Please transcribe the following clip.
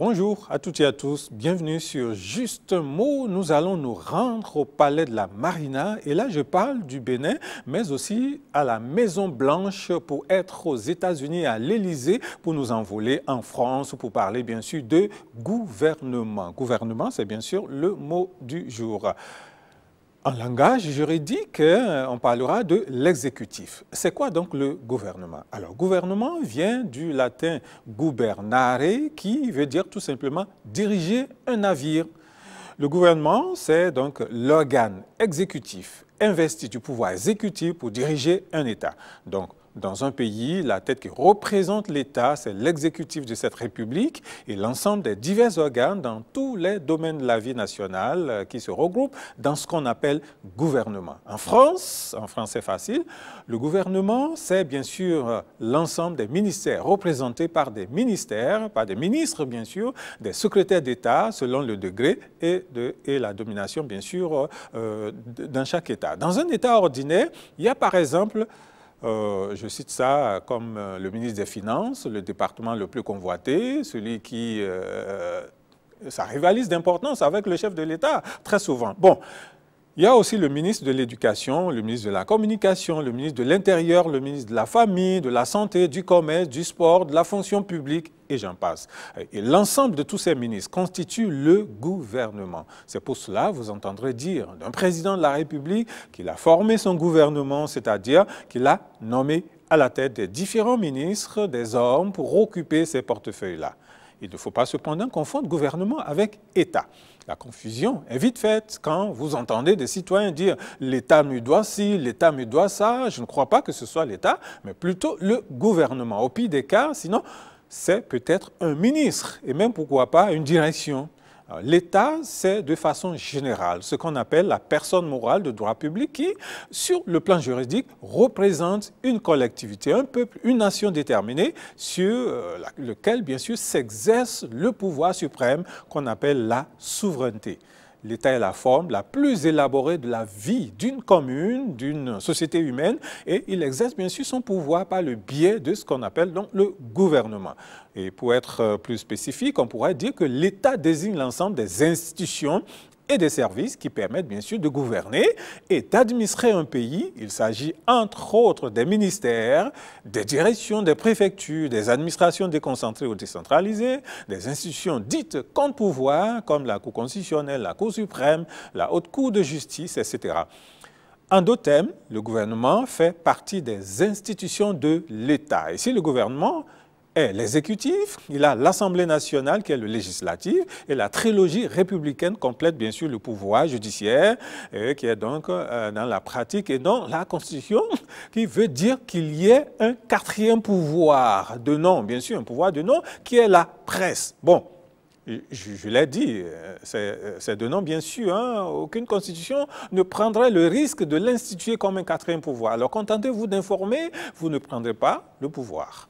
Bonjour à toutes et à tous, bienvenue sur Juste Mot. Nous allons nous rendre au palais de la Marina et là je parle du Bénin mais aussi à la Maison Blanche pour être aux États-Unis à l'Élysée pour nous envoler en France pour parler bien sûr de gouvernement. Gouvernement c'est bien sûr le mot du jour. En langage juridique, euh, on parlera de l'exécutif. C'est quoi donc le gouvernement Alors, gouvernement vient du latin gubernare, qui veut dire tout simplement diriger un navire. Le gouvernement, c'est donc l'organe exécutif investi du pouvoir exécutif pour diriger un État. Donc, dans un pays, la tête qui représente l'État, c'est l'exécutif de cette République et l'ensemble des divers organes dans tous les domaines de la vie nationale euh, qui se regroupent dans ce qu'on appelle gouvernement. En France, en français c'est facile, le gouvernement, c'est bien sûr euh, l'ensemble des ministères représentés par des ministères, par des ministres bien sûr, des secrétaires d'État selon le degré et, de, et la domination bien sûr euh, dans chaque État. Dans un État ordinaire, il y a par exemple euh, je cite ça comme euh, le ministre des Finances, le département le plus convoité, celui qui... Euh, ça rivalise d'importance avec le chef de l'État, très souvent. Bon, il y a aussi le ministre de l'Éducation, le ministre de la Communication, le ministre de l'Intérieur, le ministre de la Famille, de la Santé, du Commerce, du Sport, de la Fonction publique, et j'en passe. Et l'ensemble de tous ces ministres constitue le gouvernement. C'est pour cela, vous entendrez dire d'un président de la République qu'il a formé son gouvernement, c'est-à-dire qu'il a nommé à la tête des différents ministres des hommes pour occuper ces portefeuilles-là. Il ne faut pas cependant confondre gouvernement avec État. La confusion est vite faite quand vous entendez des citoyens dire l'État me doit ci, l'État me doit ça. Je ne crois pas que ce soit l'État, mais plutôt le gouvernement. Au pire des cas, sinon, c'est peut-être un ministre et même pourquoi pas une direction. L'État, c'est de façon générale ce qu'on appelle la personne morale de droit public qui, sur le plan juridique, représente une collectivité, un peuple, une nation déterminée sur euh, lequel, bien sûr, s'exerce le pouvoir suprême qu'on appelle la souveraineté. L'État est la forme la plus élaborée de la vie d'une commune, d'une société humaine, et il exerce bien sûr son pouvoir par le biais de ce qu'on appelle donc le gouvernement. Et pour être euh, plus spécifique, on pourrait dire que l'État désigne l'ensemble des institutions et des services qui permettent bien sûr de gouverner et d'administrer un pays. Il s'agit entre autres des ministères, des directions, des préfectures, des administrations déconcentrées ou décentralisées, des institutions dites contre pouvoir comme la Cour constitutionnelle, la Cour suprême, la Haute Cour de justice, etc. En d'autres termes, le gouvernement fait partie des institutions de l'État. Et si le gouvernement est l'exécutif, il a l'Assemblée nationale qui est le législatif, et la trilogie républicaine complète bien sûr le pouvoir judiciaire, euh, qui est donc euh, dans la pratique et dans la Constitution, qui veut dire qu'il y ait un quatrième pouvoir de nom, bien sûr, un pouvoir de nom, qui est la presse. Bon, je, l'ai dit, euh, c'est de nom bien sûr, hein, aucune constitution ne prendrait le risque de l'instituer comme un quatrième pouvoir. Alors contentez-vous d'informer, vous ne prendrez pas le pouvoir.